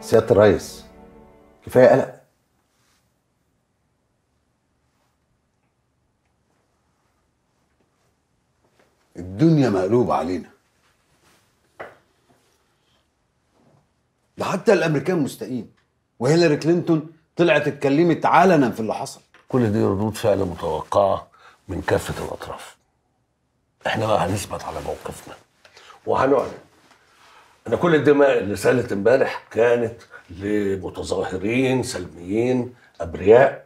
سياده الريس كفايه قلق الدنيا مقلوبه علينا ده حتى الامريكان مستقيم وهيلاري كلينتون طلعت اتكلمت علنا في اللي حصل كل دي ردود فعل متوقعه من كافه الاطراف احنا بقى هنثبت على موقفنا وهنعلن أنا كل الدماء اللي سالت امبارح كانت لمتظاهرين سلميين أبرياء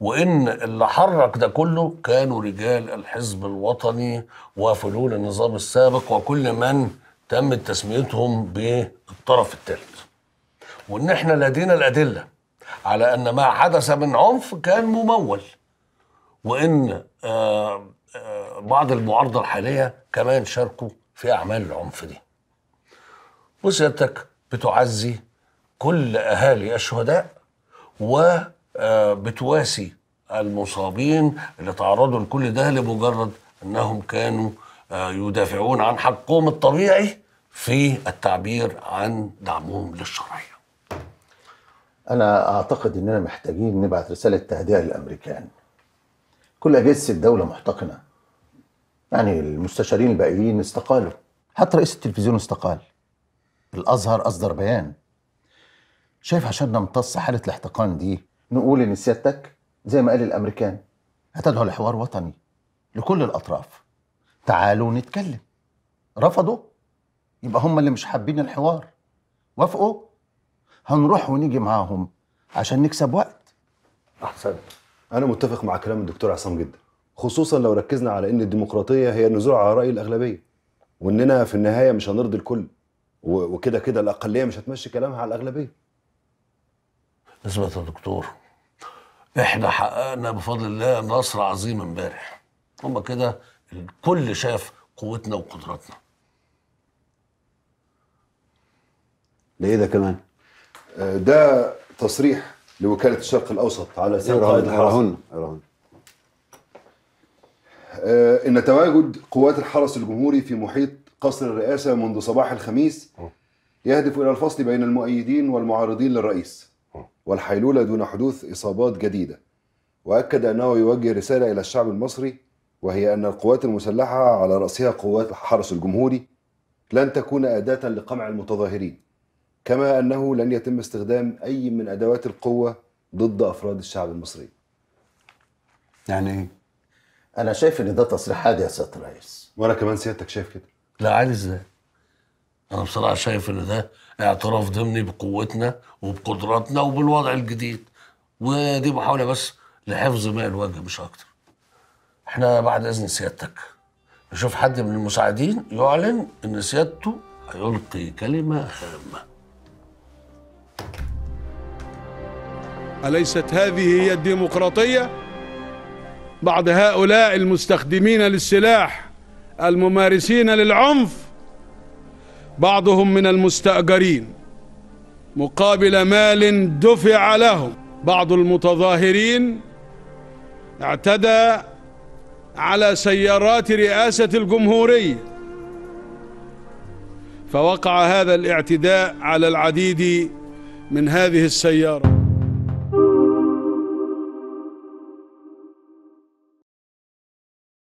وإن اللي حرك ده كله كانوا رجال الحزب الوطني وفلول النظام السابق وكل من تمت تسميتهم بالطرف الثالث وإن إحنا لدينا الأدلة على أن ما حدث من عنف كان ممول وإن آآ آه، آآ آه، بعض المعارضة الحالية كمان شاركوا في أعمال العنف دي وسيادتك بتعزي كل اهالي الشهداء وبتواسي آه، المصابين اللي تعرضوا لكل ده لمجرد انهم كانوا آه، يدافعون عن حقهم الطبيعي في التعبير عن دعمهم للشرعيه. انا اعتقد اننا محتاجين نبعث رساله تهدئه للامريكان. كل اجهزه الدوله محتقنه. يعني المستشارين الباقيين استقالوا، حتى رئيس التلفزيون استقال. الأزهر أصدر بيان شايف عشان نمتص حالة الاحتقان دي نقول إن سيادتك زي ما قال الأمريكان هتدعو لحوار وطني لكل الأطراف تعالوا نتكلم رفضوا يبقى هم اللي مش حابين الحوار وافقوا هنروح ونيجي معاهم عشان نكسب وقت أحسن أنا متفق مع كلام الدكتور عصام جدا خصوصا لو ركزنا على إن الديمقراطية هي النزول على رأي الأغلبية وإننا في النهاية مش هنرضي الكل وكده كده الاقليه مش هتمشي كلامها على الاغلبيه نسبة يا دكتور احنا حققنا بفضل الله نصر عظيم امبارح هما كده الكل شاف قوتنا وقدراتنا ليه ده كمان آه، ده تصريح لوكاله الشرق الاوسط على سير قائد الحرس آه، ان تواجد قوات الحرس الجمهوري في محيط قصر الرئاسه منذ صباح الخميس يهدف الى الفصل بين المؤيدين والمعارضين للرئيس والحيلوله دون حدوث اصابات جديده واكد انه يوجه رساله الى الشعب المصري وهي ان القوات المسلحه على راسها قوات الحرس الجمهوري لن تكون اداه لقمع المتظاهرين كما انه لن يتم استخدام اي من ادوات القوه ضد افراد الشعب المصري يعني انا شايف ان ده تصريح عادي يا سياده الرئيس وانا كمان سيادتك شايف كده لا عادي ازاي انا بصراحه شايف ان ده اعتراف ضمني بقوتنا وبقدراتنا وبالوضع الجديد ودي محاوله بس لحفظ ماء الوجه مش اكتر احنا بعد اذن سيادتك نشوف حد من المساعدين يعلن ان سيادته هيلقي كلمه هامه اليست هذه هي الديمقراطيه بعض هؤلاء المستخدمين للسلاح الممارسين للعنف بعضهم من المستأجرين مقابل مال دفع لهم بعض المتظاهرين اعتدى على سيارات رئاسة الجمهورية فوقع هذا الاعتداء على العديد من هذه السيارات